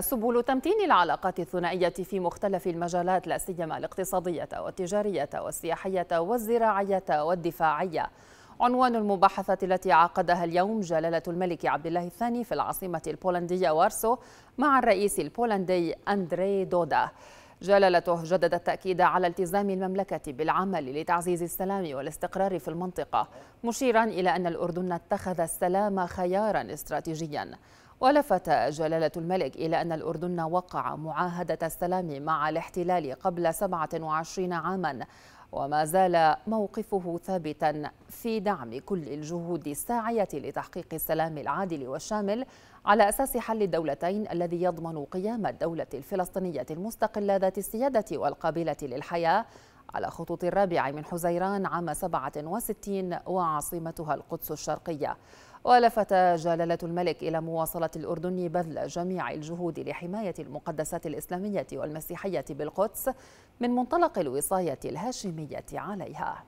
سبل تمتين العلاقات الثنائية في مختلف المجالات لا سيما الاقتصادية والتجارية والسياحية والزراعية والدفاعية. عنوان المباحثة التي عقدها اليوم جلالة الملك عبد الله الثاني في العاصمة البولندية وارسو مع الرئيس البولندي أندري دودا. جلالته جدد التأكيد على التزام المملكة بالعمل لتعزيز السلام والاستقرار في المنطقة، مشيرا إلى أن الأردن اتخذ السلام خيارا استراتيجيا. ولفت جلالة الملك إلى أن الأردن وقع معاهدة السلام مع الاحتلال قبل 27 عاما وما زال موقفه ثابتا في دعم كل الجهود الساعية لتحقيق السلام العادل والشامل على أساس حل الدولتين الذي يضمن قيام الدولة الفلسطينية المستقلة ذات السيادة والقابلة للحياة على خطوط الرابع من حزيران عام 67 وعاصمتها القدس الشرقية ولفت جلالة الملك إلى مواصلة الأردن بذل جميع الجهود لحماية المقدسات الإسلامية والمسيحية بالقدس من منطلق الوصاية الهاشمية عليها